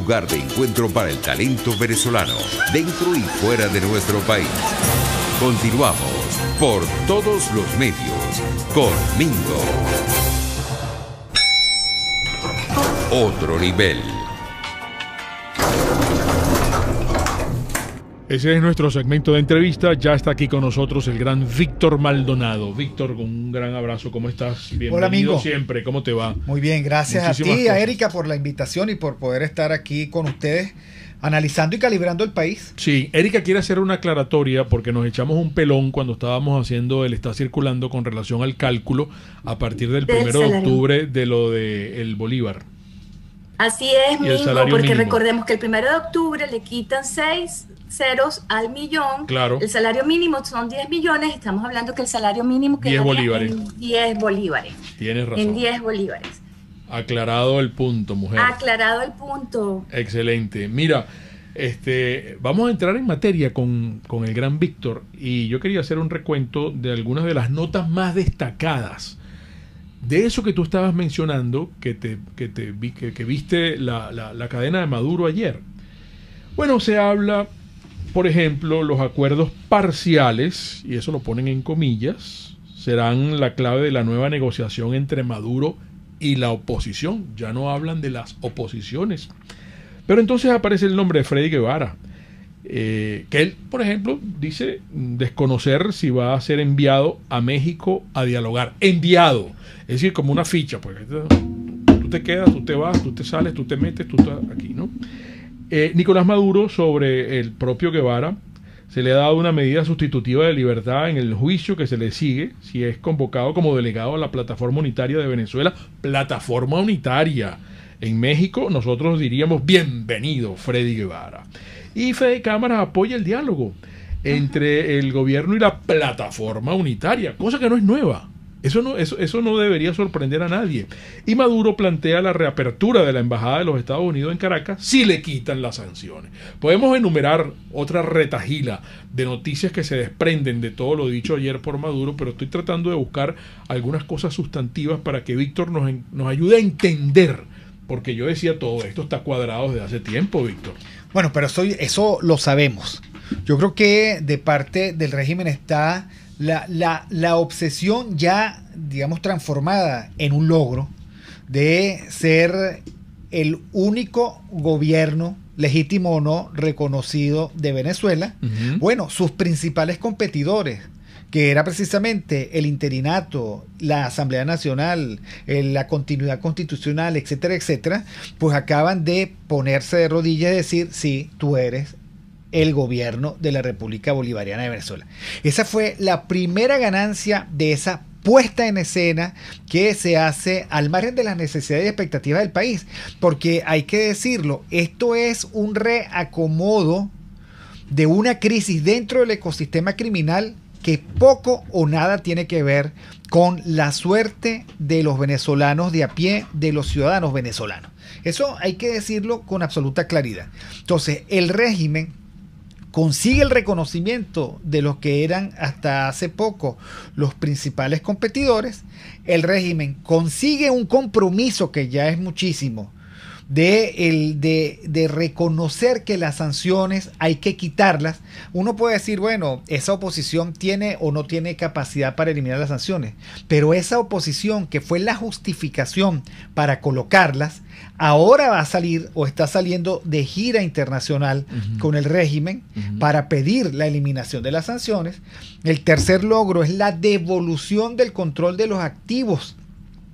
lugar de encuentro para el talento venezolano, dentro y fuera de nuestro país. Continuamos por todos los medios con Mingo. Otro nivel. Ese es nuestro segmento de entrevista. Ya está aquí con nosotros el gran Víctor Maldonado. Víctor, con un gran abrazo. ¿Cómo estás? Bienvenido siempre. ¿Cómo te va? Muy bien, gracias a ti, a Erika, por la invitación y por poder estar aquí con ustedes analizando y calibrando el país. Sí, Erika quiere hacer una aclaratoria porque nos echamos un pelón cuando estábamos haciendo el está circulando con relación al cálculo a partir del 1 de octubre de lo del el Bolívar. Así es, mismo, porque recordemos que el 1 de octubre le quitan 6, ceros al millón. Claro. El salario mínimo son 10 millones, estamos hablando que el salario mínimo que 10 bolívares. 10 bolívares. Tienes razón. En 10 bolívares. Aclarado el punto, mujer. Aclarado el punto. Excelente. Mira, este, vamos a entrar en materia con, el gran Víctor y yo quería hacer un recuento de algunas de las notas más destacadas de eso que tú estabas mencionando, que, te, que, te, que, que viste la, cadena de Maduro ayer. Bueno, se habla por ejemplo, los acuerdos parciales, y eso lo ponen en comillas, serán la clave de la nueva negociación entre Maduro y la oposición. Ya no hablan de las oposiciones. Pero entonces aparece el nombre de Freddy Guevara, eh, que él, por ejemplo, dice desconocer si va a ser enviado a México a dialogar. Enviado. Es decir, como una ficha. Pues. Tú te quedas, tú te vas, tú te sales, tú te metes, tú estás aquí, ¿no? Eh, Nicolás Maduro sobre el propio Guevara se le ha dado una medida sustitutiva de libertad en el juicio que se le sigue si es convocado como delegado a la plataforma unitaria de Venezuela, plataforma unitaria. En México nosotros diríamos bienvenido Freddy Guevara. Y Fede Cámara apoya el diálogo entre el gobierno y la plataforma unitaria, cosa que no es nueva. Eso no, eso, eso no debería sorprender a nadie. Y Maduro plantea la reapertura de la Embajada de los Estados Unidos en Caracas si le quitan las sanciones. Podemos enumerar otra retajila de noticias que se desprenden de todo lo dicho ayer por Maduro, pero estoy tratando de buscar algunas cosas sustantivas para que Víctor nos, nos ayude a entender porque yo decía todo esto está cuadrado desde hace tiempo, Víctor. Bueno, pero soy eso lo sabemos. Yo creo que de parte del régimen está la, obsesión ya, digamos, transformada en un logro de ser el único gobierno legítimo o no reconocido de Venezuela, bueno, sus principales competidores, que era precisamente el interinato, la Asamblea Nacional, la continuidad constitucional, etcétera, etcétera, pues acaban de ponerse de rodillas y decir, sí, tú eres el gobierno de la República Bolivariana de Venezuela. Esa fue la primera ganancia de esa puesta en escena que se hace al margen de las necesidades y expectativas del país, porque hay que decirlo, esto es un reacomodo de una crisis dentro del ecosistema criminal que poco o nada tiene que ver con la suerte de los venezolanos de a pie, de los ciudadanos venezolanos. Eso hay que decirlo con absoluta claridad. Entonces, el régimen consigue el reconocimiento de los que eran hasta hace poco los principales competidores, el régimen consigue un compromiso que ya es muchísimo de, el, de, reconocer que las sanciones hay que quitarlas, uno puede decir, bueno, esa oposición tiene o no tiene capacidad para eliminar las sanciones, pero esa oposición que fue la justificación para colocarlas, ahora va a salir o está saliendo de gira internacional con el régimen para pedir la eliminación de las sanciones. El tercer logro es la devolución del control de los activos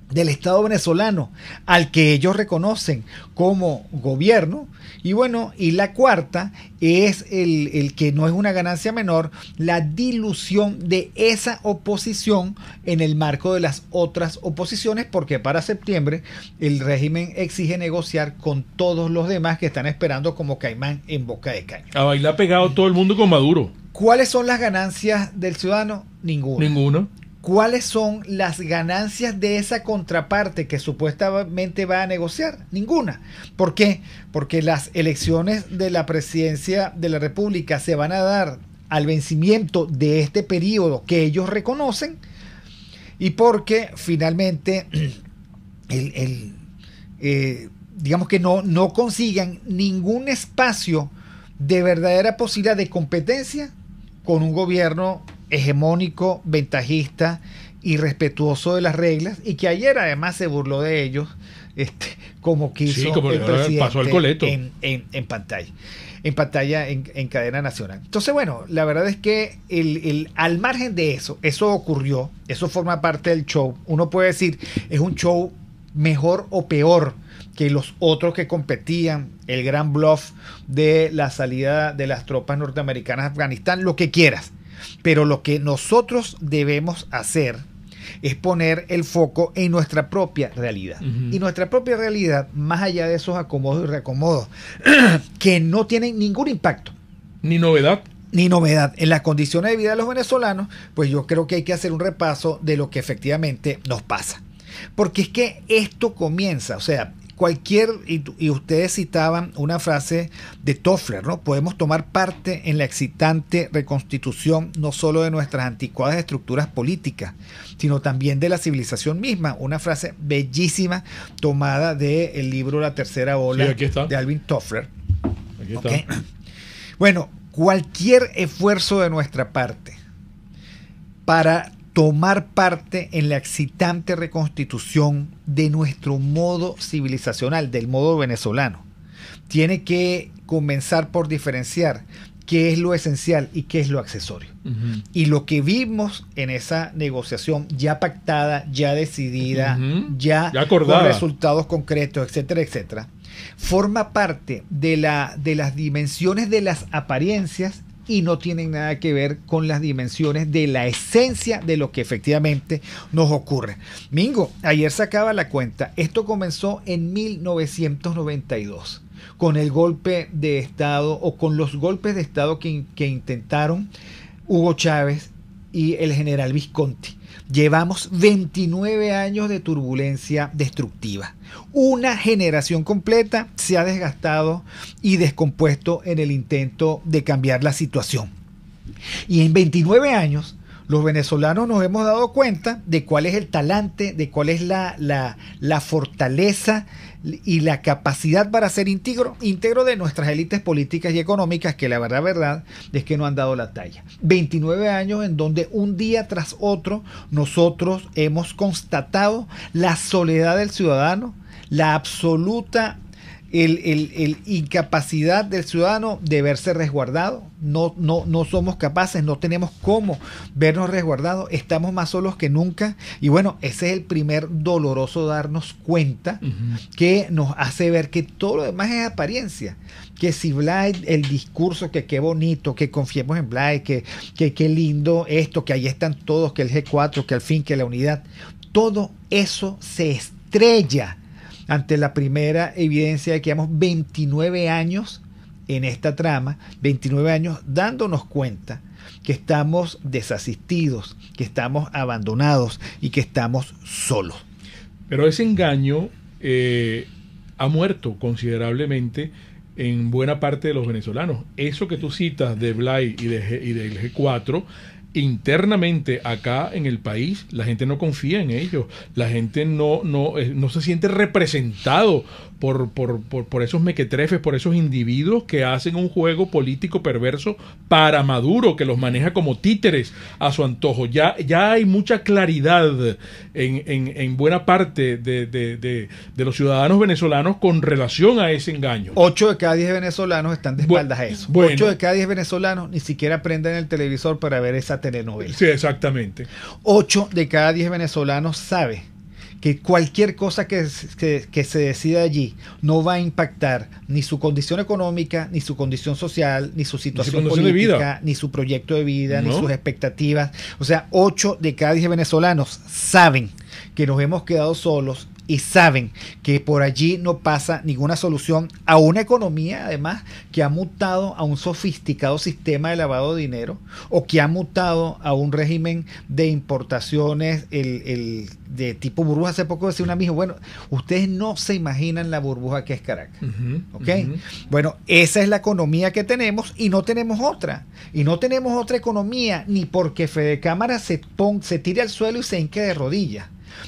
del Estado venezolano, al que ellos reconocen como gobierno. Y bueno, y la cuarta es el, que no es una ganancia menor, la dilución de esa oposición en el marco de las otras oposiciones, porque para septiembre el régimen exige negociar con todos los demás que están esperando como caimán en boca de caña. A bailar pegado todo el mundo con Maduro. ¿Cuáles son las ganancias del ciudadano? Ninguna. Ninguna. ¿cuáles son las ganancias de esa contraparte que supuestamente va a negociar? Ninguna. ¿Por qué? Porque las elecciones de la presidencia de la República se van a dar al vencimiento de este periodo que ellos reconocen y porque finalmente eh, digamos que no, no consigan ningún espacio de verdadera posibilidad de competencia con un gobierno hegemónico, ventajista y respetuoso de las reglas y que ayer además se burló de ellos este, como quiso el presidente En, pantalla en pantalla en, cadena nacional entonces bueno la verdad es que al margen de eso eso ocurrió eso forma parte del show uno puede decir es un show mejor o peor que los otros que competían, el gran bluff de la salida de las tropas norteamericanas a Afganistán, lo que quieras. Pero lo que nosotros debemos hacer es poner el foco en nuestra propia realidad. Y nuestra propia realidad, más allá de esos acomodos y reacomodos, que no tienen ningún impacto. Ni novedad ni novedad en las condiciones de vida de los venezolanos, pues yo creo que hay que hacer un repaso de lo que efectivamente nos pasa. Porque es que esto comienza, o sea, Cualquier, y, ustedes citaban una frase de Toffler, ¿no? Podemos tomar parte en la excitante reconstitución no solo de nuestras anticuadas estructuras políticas, sino también de la civilización misma. Una frase bellísima tomada del libro La Tercera Ola de Alvin Toffler. Aquí está. Bueno, cualquier esfuerzo de nuestra parte para tomar parte en la excitante reconstitución de nuestro modo civilizacional, del modo venezolano. Tiene que comenzar por diferenciar qué es lo esencial y qué es lo accesorio. Y lo que vimos en esa negociación ya pactada, ya decidida, ya, ya con resultados concretos, etcétera, etcétera, forma parte de, la, de las dimensiones de las apariencias y no tienen nada que ver con las dimensiones de la esencia de lo que efectivamente nos ocurre. Mingo, ayer sacaba la cuenta, esto comenzó en 1992 con el golpe de Estado o con los golpes de Estado que, intentaron Hugo Chávez y el general Visconti. Llevamos 29 años de turbulencia destructiva. Una generación completa se ha desgastado y descompuesto en el intento de cambiar la situación. Y en 29 años los venezolanos nos hemos dado cuenta de cuál es el talante, de cuál es la, fortaleza y la capacidad para ser íntegro, de nuestras élites políticas y económicas, que la verdad, verdad es que no han dado la talla. 29 años en donde un día tras otro nosotros hemos constatado la soledad del ciudadano, la absoluta el, incapacidad del ciudadano de verse resguardado. No, no, somos capaces, no tenemos cómo vernos resguardados. Estamos más solos que nunca. Y bueno, ese es el primer doloroso darnos cuenta que nos hace ver que todo lo demás es apariencia. Que si Blight, el discurso, que qué bonito, que confiemos en Blight, que qué lindo esto, que ahí están todos, que el G4, que al fin, que la unidad. Todo eso se estrella ante la primera evidencia de que llevamos 29 años en esta trama, 29 años dándonos cuenta que estamos desasistidos, que estamos abandonados y que estamos solos. Pero ese engaño eh, ha muerto considerablemente en buena parte de los venezolanos. Eso que tú citas de Blay y, de, y del G4 internamente acá en el país la gente no confía en ellos, la gente no, no, eh, no se siente representado por, por, por, esos mequetrefes, por esos individuos que hacen un juego político perverso para Maduro, que los maneja como títeres a su antojo. Ya, ya hay mucha claridad en, en, en buena parte de, los ciudadanos venezolanos con relación a ese engaño. Ocho de cada diez venezolanos están de espaldas a eso. 8 Ocho de cada diez venezolanos ni siquiera prenden el televisor para ver esa telenovela. Sí, exactamente. Ocho de cada diez venezolanos sabe que cualquier cosa que, que, se decida allí no va a impactar ni su condición económica, ni su condición social, ni su situación política, ni su proyecto de vida, ni sus expectativas. O sea, 8 de cada 10 venezolanos saben que nos hemos quedado solos y saben que por allí no pasa ninguna solución a una economía, además, que ha mutado a un sofisticado sistema de lavado de dinero o que ha mutado a un régimen de importaciones el, de tipo burbuja. Hace poco decía una amiga, bueno, ustedes no se imaginan la burbuja que es Caracas. Bueno, esa es la economía que tenemos y no tenemos otra. Y no tenemos otra economía ni porque Fede Cámara se, ponga se tire al suelo y se hinque de rodillas.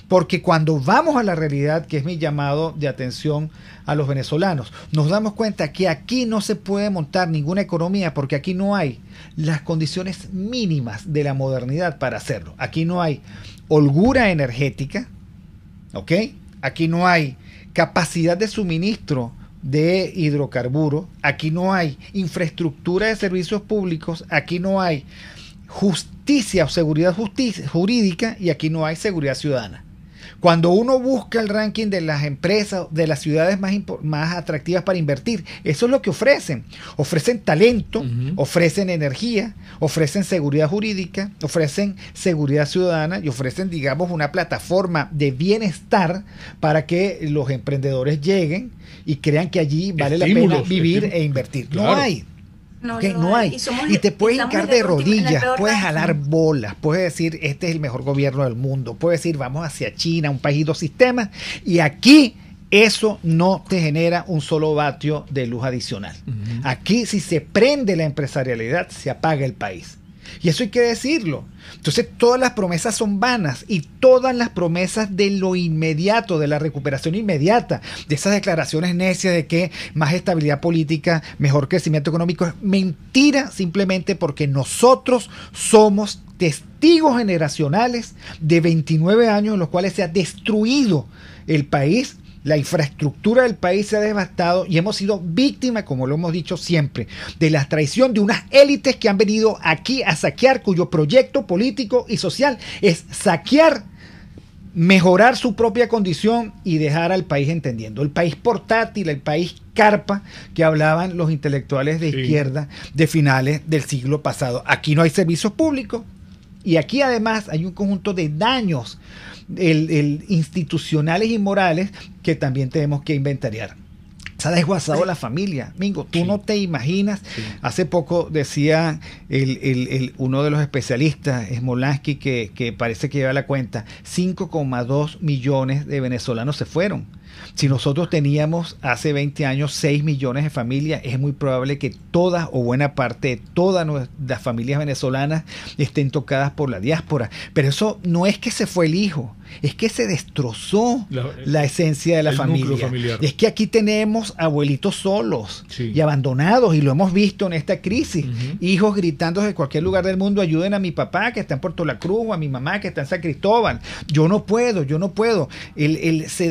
Porque cuando vamos a la realidad, que es mi llamado de atención a los venezolanos, nos damos cuenta que aquí no se puede montar ninguna economía porque aquí no hay las condiciones mínimas de la modernidad para hacerlo. Aquí no hay holgura energética, ¿ok? Aquí no hay capacidad de suministro de hidrocarburos, aquí no hay infraestructura de servicios públicos, aquí no hay justicia o seguridad justicia, jurídica y aquí no hay seguridad ciudadana. Cuando uno busca el ranking de las empresas, de las ciudades más, más atractivas para invertir, eso es lo que ofrecen. Ofrecen talento, ofrecen energía, ofrecen seguridad jurídica, ofrecen seguridad ciudadana y ofrecen, digamos, una plataforma de bienestar para que los emprendedores lleguen y crean que allí vale la pena vivir e invertir. No hay. No, que no, hay. Y, te puedes hincar de rodillas, puedes jalar bolas, puedes decir, este es el mejor gobierno del mundo, puedes decir, vamos hacia China, un país y dos sistemas, y aquí eso no te genera un solo vatio de luz adicional. Aquí si se prende la empresarialidad, se apaga el país. Y eso hay que decirlo. Entonces todas las promesas son vanas y todas las promesas de lo inmediato, de la recuperación inmediata, de esas declaraciones necias de que más estabilidad política, mejor crecimiento económico, es mentira simplemente porque nosotros somos testigos generacionales de 29 años en los cuales se ha destruido el país la infraestructura del país se ha devastado y hemos sido víctimas, como lo hemos dicho siempre, de la traición de unas élites que han venido aquí a saquear, cuyo proyecto político y social es saquear, mejorar su propia condición y dejar al país entendiendo. El país portátil, el país carpa que hablaban los intelectuales de izquierda de finales del siglo pasado. Aquí no hay servicios públicos, y aquí además hay un conjunto de daños el, institucionales y morales que también tenemos que inventariar. Se ha desguazado la familia, Mingo. Tú no te imaginas. Hace poco decía el, uno de los especialistas, Smolansky, que, que parece que lleva la cuenta, 5,2 millones de venezolanos se fueron. Si nosotros teníamos hace 20 años 6 millones de familias, es muy probable que todas o buena parte de todas las familias venezolanas estén tocadas por la diáspora. Pero eso no es que se fue el hijo, es que se destrozó la, esencia de la familia. Es que aquí tenemos abuelitos solos y abandonados, y lo hemos visto en esta crisis. Hijos gritando desde cualquier lugar del mundo, ayuden a mi papá que está en Puerto La Cruz, o a mi mamá que está en San Cristóbal. Yo no puedo, yo no puedo. él se,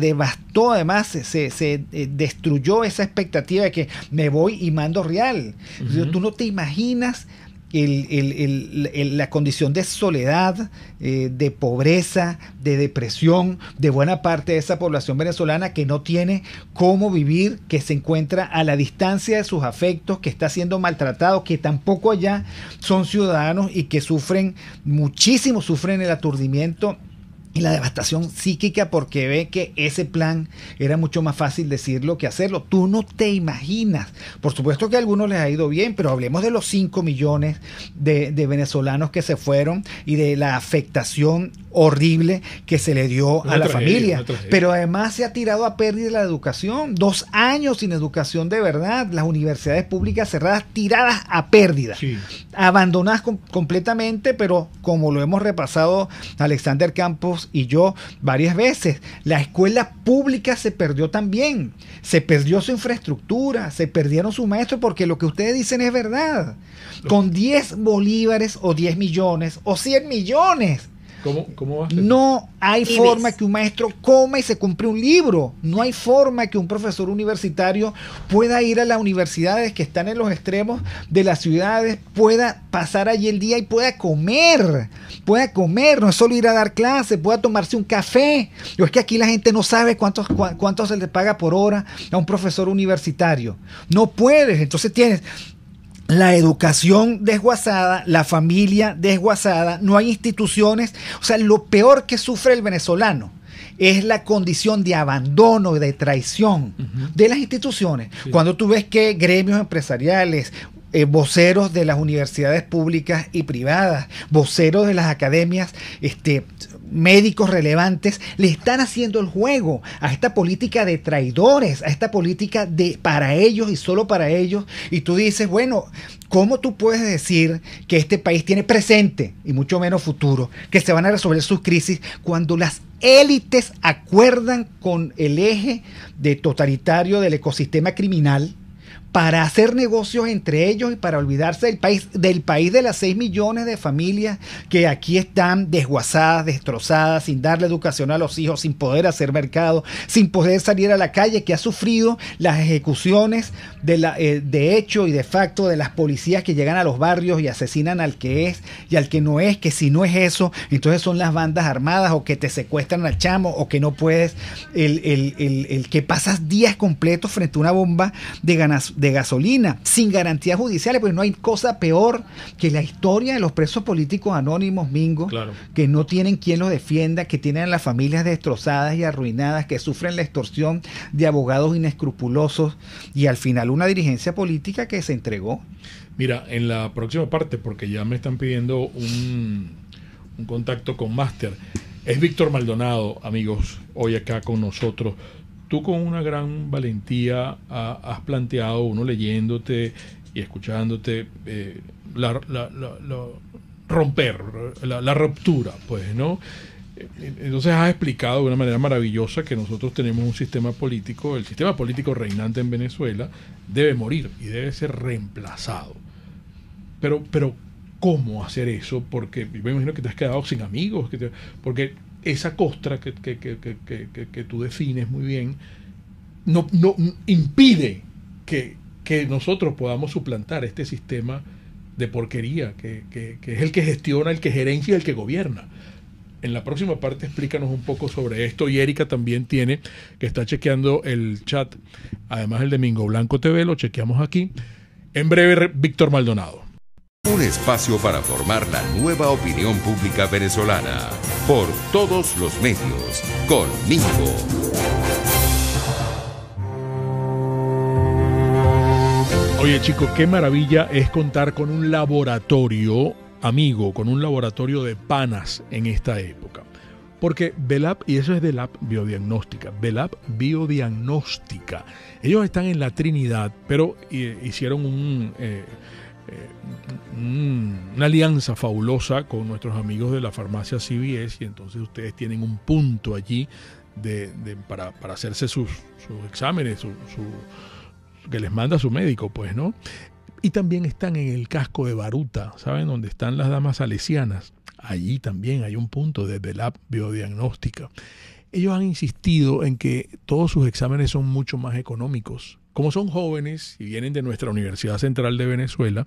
devastó además, se, se eh, destruyó esa expectativa de que me voy y mando real. Tú no te imaginas el, la condición de soledad, eh, de pobreza, de depresión de buena parte de esa población venezolana que no tiene cómo vivir, que se encuentra a la distancia de sus afectos, que está siendo maltratado, que tampoco allá son ciudadanos y que sufren muchísimo, sufren el aturdimiento y la devastación psíquica porque ve que ese plan era mucho más fácil decirlo que hacerlo. Tú no te imaginas. Por supuesto que a algunos les ha ido bien, pero hablemos de los 5 millones de, venezolanos que se fueron y de la afectación horrible que se le dio a la familia. Pero además se ha tirado a pérdida la educación. Dos años sin educación de verdad. Las universidades públicas cerradas, tiradas a pérdida. Abandonadas completamente, pero como lo hemos repasado Alexander Campos, y yo varias veces. La escuela pública se perdió también. Se perdió su infraestructura, se perdieron sus maestros porque lo que ustedes dicen es verdad. Con 10 bolívares o 10 millones o 100 millones no hay forma que un maestro coma y se compre un libro. No hay forma que un profesor universitario pueda ir a las universidades que están en los extremos de las ciudades, pueda pasar allí el día y pueda comer. Pueda comer, no es solo ir a dar clases, pueda tomarse un café. Yo es que aquí la gente no sabe cuántos, cuánto se le paga por hora a un profesor universitario. No puedes, entonces tienes la educación desguazada, la familia desguazada, no hay instituciones. O sea, lo peor que sufre el venezolano es la condición de abandono, y de traición de las instituciones. Cuando tú ves que gremios empresariales, eh, voceros de las universidades públicas y privadas, voceros de las academias, este, médicos relevantes, le están haciendo el juego a esta política de traidores, a esta política de para ellos y solo para ellos. Y tú dices, bueno, ¿cómo tú puedes decir que este país tiene presente y mucho menos futuro, que se van a resolver sus crisis cuando las élites acuerdan con el eje de totalitario del ecosistema criminal? para hacer negocios entre ellos y para olvidarse del país, del país de las 6 millones de familias que aquí están desguazadas, destrozadas, sin darle educación a los hijos, sin poder hacer mercado, sin poder salir a la calle, que ha sufrido las ejecuciones de, la, eh, de hecho y de facto de las policías que llegan a los barrios y asesinan al que es y al que no es, que si no es eso, entonces son las bandas armadas o que te secuestran al chamo o que no puedes, el, el, el, el que pasas días completos frente a una bomba de, de gasolina sin garantías judiciales, pues no hay cosa peor que la historia de los presos políticos anónimos, Mingo, que no tienen quien los defienda, que tienen a las familias destrozadas y arruinadas, que sufren la extorsión de abogados inescrupulosos y al final una dirigencia política que se entregó. Mira, en la próxima parte, porque ya me están pidiendo un, contacto con Master, es Víctor Maldonado, amigos, hoy acá con nosotros. Tú con una gran valentía has planteado, uno leyéndote y escuchándote, eh, romper, la, la, ruptura, pues, ¿no? Entonces has explicado de una manera maravillosa que nosotros tenemos un sistema político, el sistema político reinante en Venezuela debe morir y debe ser reemplazado. Pero, pero ¿cómo hacer eso? Porque me imagino que te has quedado sin amigos, porque esa costra que, tú defines muy bien no, impide que, nosotros podamos suplantar este sistema de porquería, que, es el que gestiona, el que gerencia y el que gobierna en la próxima parte explícanos un poco sobre esto. Y Erika también tiene, que está chequeando el chat, además el Domingo Blanco TV, lo chequeamos aquí. En breve, Víctor Maldonado. Un espacio para formar la nueva opinión pública venezolana. Por todos los medios. conmigo. Oye chicos, qué maravilla es contar con un laboratorio amigo, con un laboratorio de panas en esta época. Porque Belab, y eso es de Lab Biodiagnóstica, Belab Biodiagnóstica, ellos están en la Trinidad, pero eh, hicieron eh, eh, un, una alianza fabulosa con nuestros amigos de la farmacia CBS y entonces ustedes tienen un punto allí para, hacerse sus, exámenes, que les manda su médico, pues, ¿no? Y también están en el casco de Baruta, ¿saben? Donde están las damas salesianas. Allí también hay un punto desde la biodiagnóstica. Ellos han insistido en que todos sus exámenes son mucho más económicos. Como son jóvenes y vienen de nuestra Universidad Central de Venezuela,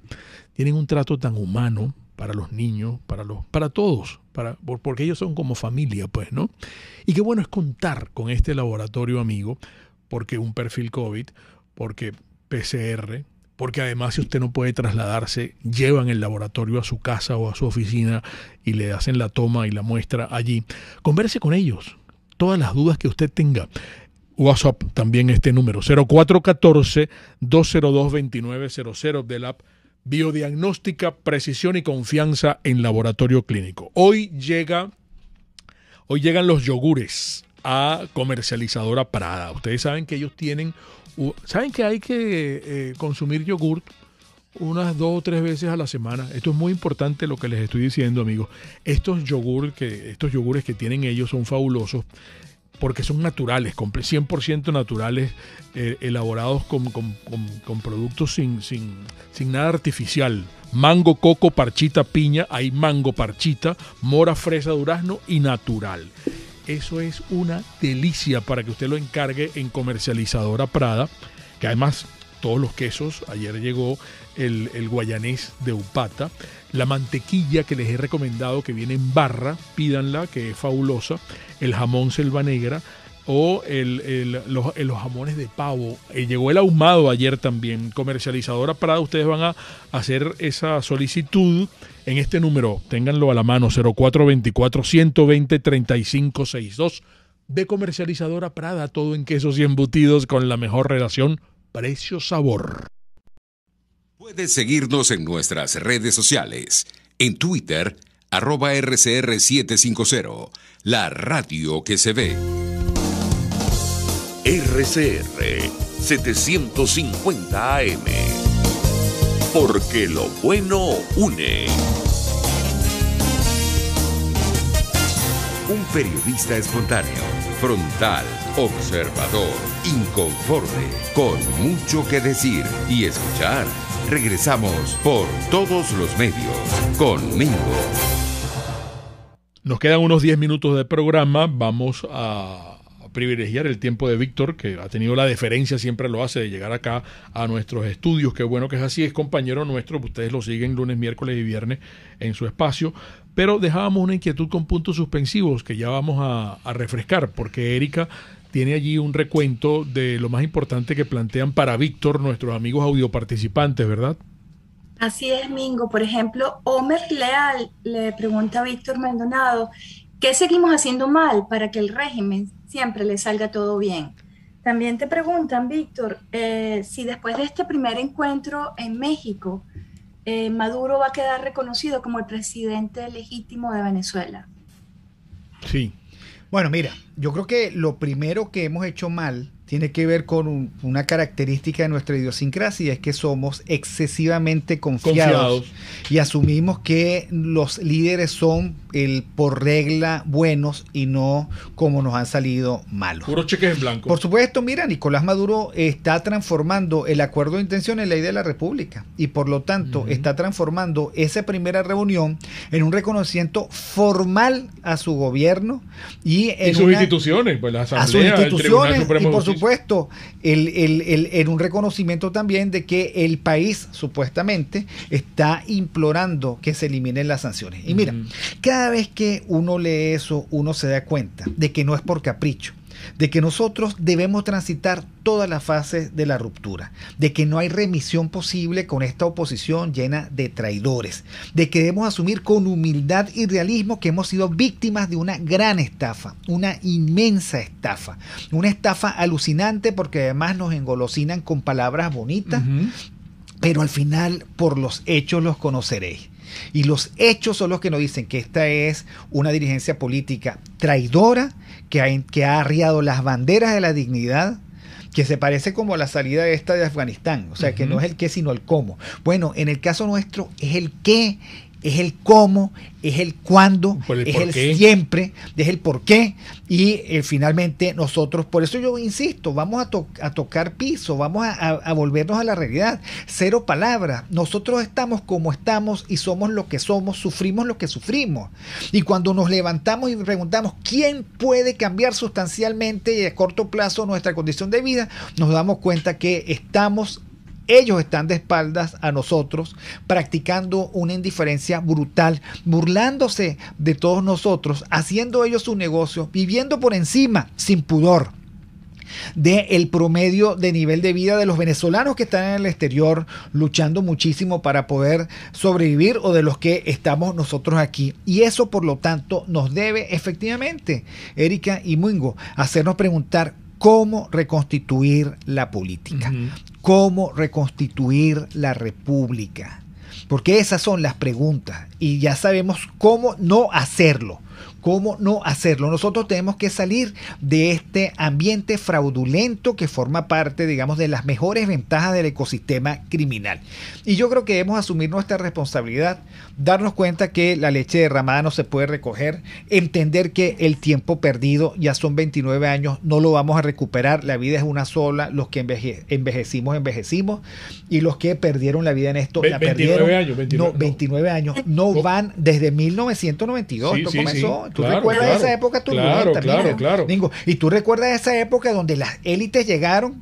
tienen un trato tan humano para los niños, para los, para todos, para, porque ellos son como familia, pues, ¿no? Y qué bueno es contar con este laboratorio amigo, porque un perfil COVID, porque PCR, porque además si usted no puede trasladarse, llevan el laboratorio a su casa o a su oficina y le hacen la toma y la muestra allí. Converse con ellos, todas las dudas que usted tenga. WhatsApp también este número 0414-202-2900 del app Biodiagnóstica, Precisión y Confianza en Laboratorio Clínico. Hoy, llega, hoy llegan los yogures a comercializadora Prada. Ustedes saben que ellos tienen ¿Saben que hay que eh, consumir yogurt unas dos o tres veces a la semana? Esto es muy importante lo que les estoy diciendo, amigos. Estos, yogur que, estos yogures que tienen ellos son fabulosos porque son naturales, 100% naturales, eh, elaborados con, productos sin, sin, sin, nada artificial. Mango, coco, parchita, piña, hay mango, parchita, mora, fresa, durazno y natural. Eso es una delicia para que usted lo encargue en comercializadora Prada, que además todos los quesos, ayer llegó el, guayanés de Upata, la mantequilla que les he recomendado que viene en barra, pídanla, que es fabulosa, el jamón selva negra, o el, los, eh, los, jamones de pavo. Eh, llegó el ahumado ayer también. Comercializadora Prada, ustedes van a hacer esa solicitud en este número. Ténganlo a la mano, 0424-120-3562. De comercializadora Prada, todo en quesos y embutidos con la mejor relación precio-sabor. Puedes seguirnos en nuestras redes sociales. En Twitter, arroba RCR750, la radio que se ve. RCR 750 AM. Porque lo bueno une. Un periodista espontáneo, frontal, observador, inconforme, con mucho que decir y escuchar. Regresamos por todos los medios conmigo. Nos quedan unos 10 minutos de programa. Vamos a privilegiar el tiempo de Víctor, que ha tenido la deferencia, siempre lo hace, de llegar acá a nuestros estudios. Qué bueno que es así, es compañero nuestro, ustedes lo siguen lunes, miércoles y viernes en su espacio. Pero dejábamos una inquietud con puntos suspensivos que ya vamos a, refrescar, porque Erika tiene allí un recuento de lo más importante que plantean para Víctor nuestros amigos audioparticipantes, ¿verdad? Así es, Mingo. Por ejemplo, Homer Leal le pregunta a Víctor Maldonado, ¿Qué seguimos haciendo mal para que el régimen siempre le salga todo bien? También te preguntan, Víctor, eh, si después de este primer encuentro en México, eh, Maduro va a quedar reconocido como el presidente legítimo de Venezuela. Sí. Bueno, mira, yo creo que lo primero que hemos hecho mal tiene que ver con una característica de nuestra idiosincrasia, es que somos excesivamente confiados, y asumimos que los líderes son el por regla buenos y no como nos han salido malos. Puros cheques en blanco. Por supuesto, mira, Nicolás Maduro está transformando el acuerdo de intención en ley de la República y por lo tanto está transformando esa primera reunión en un reconocimiento formal a su gobierno y en sus instituciones, pues a sus instituciones y por supuesto en un reconocimiento también de que el país supuestamente está implorando que se eliminen las sanciones. Y mira, cada vez que uno lee eso, uno se da cuenta de que no es por capricho, de que nosotros debemos transitar todas las fases de la ruptura, de que no hay remisión posible con esta oposición llena de traidores, de que debemos asumir con humildad y realismo que hemos sido víctimas de una gran estafa, una inmensa estafa, una estafa alucinante porque además nos engolosinan con palabras bonitas, pero al final por los hechos los conoceréis. Y los hechos son los que nos dicen que esta es una dirigencia política traidora, que ha, que ha arriado las banderas de la dignidad, que se parece como a la salida esta de Afganistán, o sea, que no es el qué, sino el cómo. Bueno, en el caso nuestro es el qué es el cómo, es el cuándo, es el siempre, es el por qué. Y eh, finalmente nosotros, por eso yo insisto, vamos a, tocar piso, vamos a, a, volvernos a la realidad. Cero palabras. Nosotros estamos como estamos y somos lo que somos, sufrimos lo que sufrimos. Y cuando nos levantamos y preguntamos quién puede cambiar sustancialmente y a corto plazo nuestra condición de vida, nos damos cuenta que estamos ellos están de espaldas a nosotros, practicando una indiferencia brutal, burlándose de todos nosotros, haciendo ellos su negocio, viviendo por encima, sin pudor del el promedio de nivel de vida de los venezolanos que están en el exterior luchando muchísimo para poder sobrevivir o de los que estamos nosotros aquí. Y eso, por lo tanto, nos debe efectivamente, Erika y Mungo, hacernos preguntar cómo reconstituir la política cómo reconstituir la república. Porque esas son las preguntas y ya sabemos cómo no hacerlo. ¿Cómo no hacerlo? Nosotros tenemos que salir de este ambiente fraudulento que forma parte, digamos, de las mejores ventajas del ecosistema criminal. Y yo creo que debemos asumir nuestra responsabilidad darnos cuenta que la leche derramada no se puede recoger, entender que el tiempo perdido ya son 29 años, no lo vamos a recuperar, la vida es una sola, los que envejecimos, envejecimos, y los que perdieron la vida en esto, la 29 perdieron. Años, no, 29 años, no, van desde 1992, sí, tú recuerdas esa época y tú recuerdas esa época donde las élites llegaron,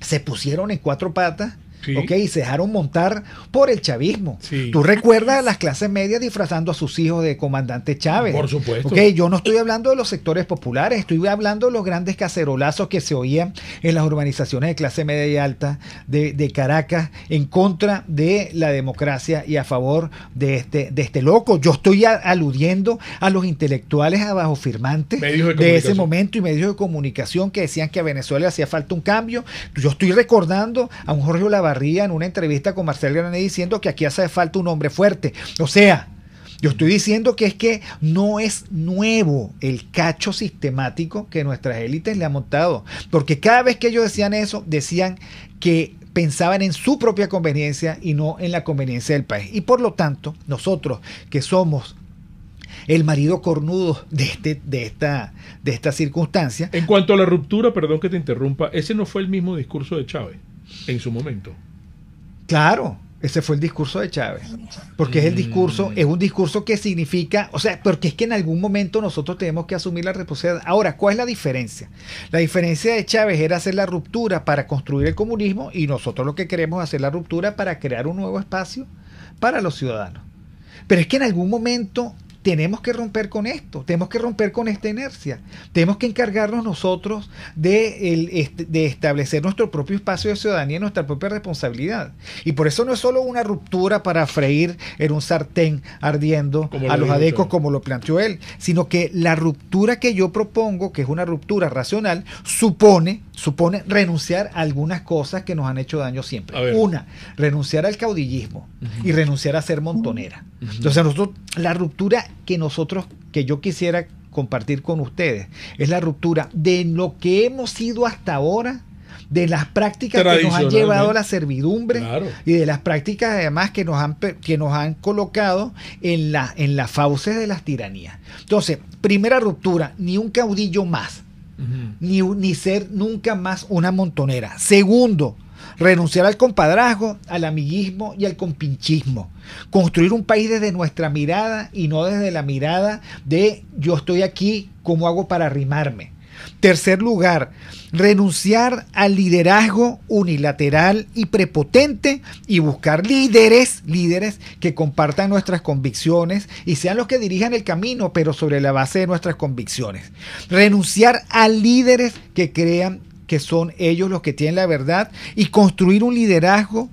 se pusieron en cuatro patas, ¿ok? Y se dejaron montar por el chavismo. Tú recuerdas a las clases medias disfrazando a sus hijos de comandante Chávez. Por supuesto. ¿ok? Yo no estoy hablando de los sectores populares, estoy hablando de los grandes cacerolazos que se oían en las urbanizaciones de clase media y alta de, Caracas en contra de la democracia y a favor de este, este loco. Yo estoy aludiendo a los intelectuales abajo firmantes de, ese momento y medios de comunicación que decían que a Venezuela hacía falta un cambio. Yo estoy recordando a un Jorge Lavar en una entrevista con Marcel Grané diciendo que aquí hace falta un hombre fuerte. O sea, yo estoy diciendo que es que no es nuevo el cacho sistemático que nuestras élites le han montado. Porque cada vez que ellos decían eso, decían que pensaban en su propia conveniencia y no en la conveniencia del país. Y por lo tanto, nosotros que somos el marido cornudo de, este, de, esta, de esta circunstancia. En cuanto a la ruptura, perdón que te interrumpa, ese no fue el mismo discurso de Chávez en su momento. Claro, ese fue el discurso de Chávez. Porque es el discurso, mm. es un discurso que significa, o sea, porque es que en algún momento nosotros tenemos que asumir la responsabilidad. Ahora, ¿cuál es la diferencia? La diferencia de Chávez era hacer la ruptura para construir el comunismo y nosotros lo que queremos es hacer la ruptura para crear un nuevo espacio para los ciudadanos. Pero es que en algún momento tenemos que romper con esto, tenemos que romper con esta inercia, tenemos que encargarnos nosotros de, de establecer nuestro propio espacio de ciudadanía, nuestra propia responsabilidad. Y por eso no es solo una ruptura para freír en un sartén ardiendo a los adecos como lo planteó él, sino que la ruptura que yo propongo, que es una ruptura racional, supone, supone renunciar a algunas cosas que nos han hecho daño siempre. Una, renunciar al caudillismo y renunciar a ser montonera. Entonces nosotros, la ruptura que nosotros, que yo quisiera compartir con ustedes. Es la ruptura de lo que hemos sido hasta ahora, de las prácticas que nos han llevado a la servidumbre y de las prácticas además que nos han, que nos han colocado en, la, en las fauces de las tiranías. Entonces, primera ruptura, ni un caudillo más, ni, ni ser nunca más una montonera. Segundo, renunciar al compadrazgo, al amiguismo y al compinchismo. Construir un país desde nuestra mirada y no desde la mirada de yo estoy aquí, ¿cómo hago para arrimarme? Tercer lugar, renunciar al liderazgo unilateral y prepotente y buscar líderes, líderes que compartan nuestras convicciones y sean los que dirijan el camino, pero sobre la base de nuestras convicciones. Renunciar a líderes que crean que son ellos los que tienen la verdad y construir un liderazgo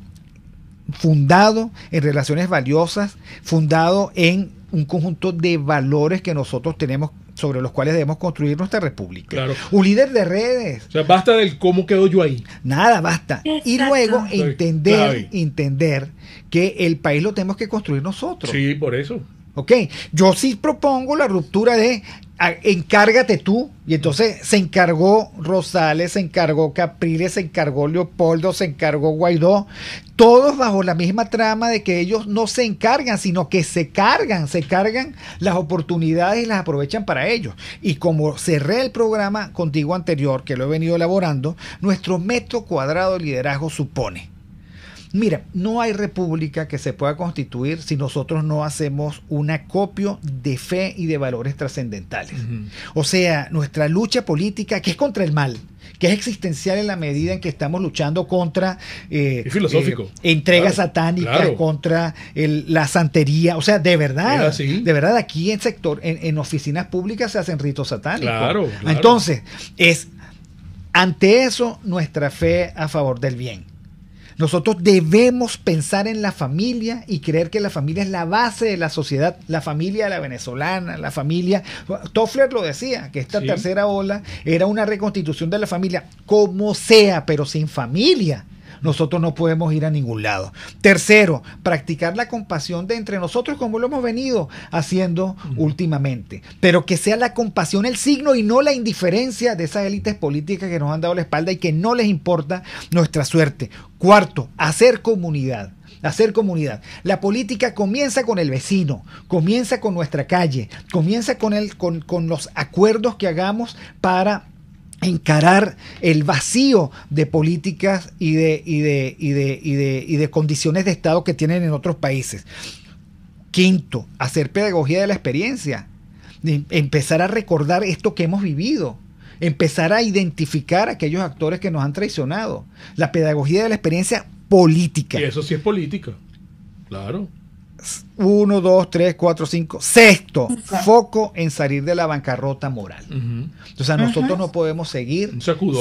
fundado en relaciones valiosas, fundado en un conjunto de valores que nosotros tenemos sobre los cuales debemos construir nuestra república. Un líder de redes. O sea, basta del cómo quedo yo ahí. Nada, basta. Y luego entender, entender que el país lo tenemos que construir nosotros. Sí, por eso. Ok, yo sí propongo la ruptura de encárgate tú. Y entonces se encargó Rosales, se encargó Capriles, se encargó Leopoldo, se encargó Guaidó, todos bajo la misma trama de que ellos no se encargan, sino que se cargan, se cargan las oportunidades y las aprovechan para ellos. Y como cerré el programa contigo anterior, que lo he venido elaborando, nuestro metro cuadrado de liderazgo supone Mira, no hay república que se pueda constituir si nosotros no hacemos un acopio de fe y de valores trascendentales. O sea, nuestra lucha política, que es contra el mal, que es existencial en la medida en que estamos luchando contra eh, filosófico. Eh, entrega satánica, contra la santería. O sea, de verdad, de verdad, aquí en sector, en, oficinas públicas se hacen ritos satánicos. Entonces, es ante eso nuestra fe a favor del bien. Nosotros debemos pensar en la familia y creer que la familia es la base de la sociedad, la familia la venezolana, la familia. Toffler lo decía, que esta tercera ola era una reconstitución de la familia, como sea, pero sin familia nosotros no podemos ir a ningún lado. Tercero, practicar la compasión de entre nosotros como lo hemos venido haciendo mm. últimamente, pero que sea la compasión el signo y no la indiferencia de esas élites políticas que nos han dado la espalda y que no les importa nuestra suerte. Cuarto, hacer comunidad hacer comunidad. La política comienza con el vecino, comienza con nuestra calle, comienza con, el, con, con los acuerdos que hagamos para encarar el vacío de políticas y de, y de, y de, y de, condiciones de Estado que tienen en otros países. Quinto, hacer pedagogía de la experiencia. Empezar a recordar esto que hemos vivido. Empezar a identificar aquellos actores que nos han traicionado. La pedagogía de la experiencia política. Y eso sí es política. Claro uno, dos, tres, cuatro, cinco. Sexto, foco en salir de la bancarrota moral. O sea, Entonces, nosotros no podemos seguir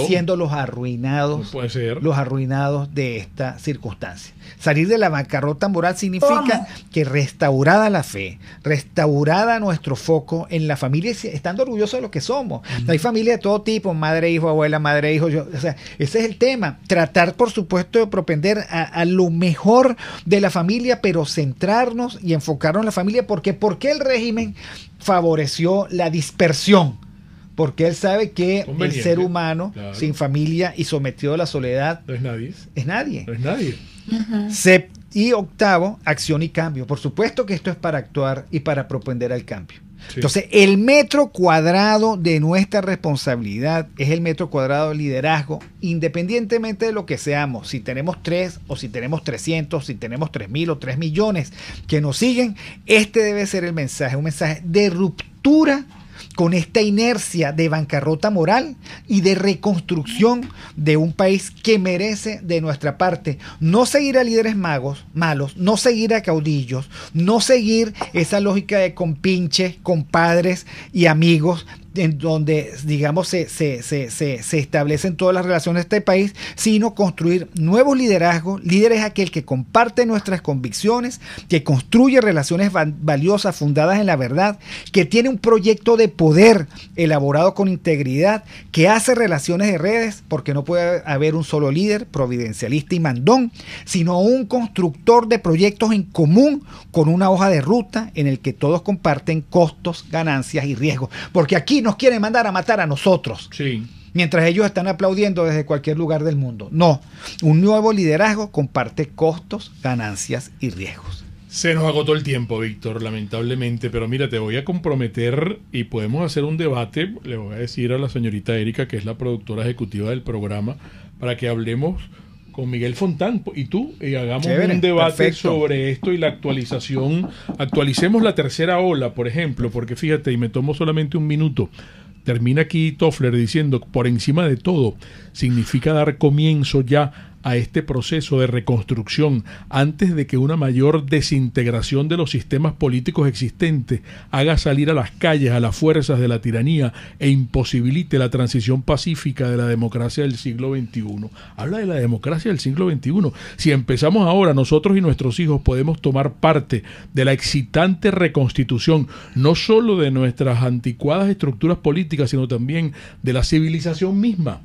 siendo los arruinados, los arruinados de esta circunstancia. Salir de la bancarrota moral significa que restaurada la fe, restaurada nuestro foco en la familia, estando orgulloso de lo que somos. Hay familia de todo tipo, madre, hijo, abuela, madre, hijo. Yo, o sea, ese es el tema. Tratar, por supuesto, de propender a lo mejor de la familia, pero centrar y enfocaron la familia. Porque el régimen favoreció la dispersión. Porque él sabe que el ser humano sin familia y sometido a la soledad es nadie. Es nadie. y octavo, acción y cambio. Por supuesto que esto es para actuar y para propender al cambio. Entonces, el metro cuadrado de nuestra responsabilidad es el metro cuadrado de liderazgo, independientemente de lo que seamos, si tenemos tres o si tenemos trescientos, si tenemos tres mil o tres millones que nos siguen, este debe ser el mensaje, un mensaje de ruptura con esta inercia de bancarrota moral y de reconstrucción de un país que merece de nuestra parte no seguir a líderes magos, malos, no seguir a caudillos, no seguir esa lógica de compinches, compadres y amigos en donde, digamos, se, se, establecen todas las relaciones de este país, sino construir nuevos liderazgos. líderes aquel que comparte nuestras convicciones, que construye relaciones valiosas fundadas en la verdad, que tiene un proyecto de poder elaborado con integridad, que hace relaciones de redes, porque no puede haber un solo líder providencialista y mandón, sino un constructor de proyectos en común con una hoja de ruta en el que todos comparten costos, ganancias y riesgos. Porque aquí nos quieren mandar a matar a nosotros. Sí. Mientras ellos están aplaudiendo desde cualquier lugar del mundo. No, un nuevo liderazgo comparte costos, ganancias y riesgos. Se nos agotó el tiempo, Víctor, lamentablemente, pero mira, te voy a comprometer y podemos hacer un debate. Le voy a decir a la señorita Erika, que es la productora ejecutiva del programa, para que hablemos con Miguel Fontán y tú y eh, hagamos un debate sobre esto y la actualización. Actualicemos la tercera ola, por ejemplo, porque fíjate, y me tomo solamente un minuto. Termina aquí Toffler diciendo, por encima de todo, significa dar comienzo ya a este proceso de reconstrucción antes de que una mayor desintegración de los sistemas políticos existentes haga salir a las calles a las fuerzas de la tiranía e imposibilite la transición pacífica de la democracia del siglo XXI. Habla de la democracia del siglo XXI. Si empezamos ahora, nosotros y nuestros hijos podemos tomar parte de la excitante reconstitución, no solo de nuestras anticuadas estructuras políticas, sino también de la civilización misma.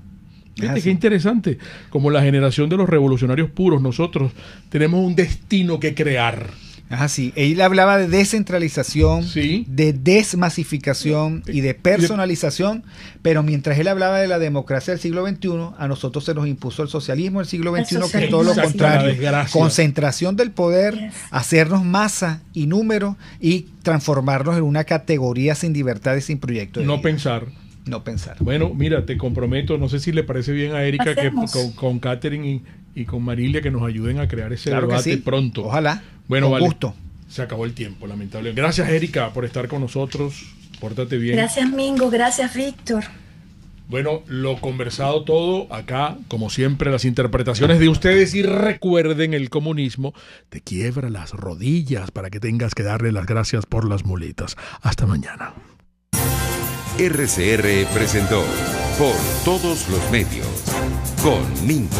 Fíjate qué interesante. Como la generación de los revolucionarios puros, nosotros tenemos un destino que crear. Ah, sí. Él hablaba de descentralización, de desmasificación y de personalización, pero mientras él hablaba de la democracia del siglo XXI, a nosotros se nos impuso el socialismo del siglo XXI, que es todo lo contrario. Concentración del poder, hacernos masa y número y transformarnos en una categoría sin libertad y sin proyecto. no pensar no pensar. Bueno, mira, te comprometo, no sé si le parece bien a Erika que con, catherine y, con Marilia que nos ayuden a crear ese debate pronto. Ojalá. Bueno, con gusto. Se acabó el tiempo, lamentablemente. Gracias, Erika, por estar con nosotros. Pórtate bien. Gracias, Mingo. Gracias, Víctor. Bueno, lo conversado todo acá, como siempre, las interpretaciones de ustedes y recuerden el comunismo te quiebra las rodillas para que tengas que darle las gracias por las muletas. Hasta mañana. RCR presentó Por todos los medios con Mingo.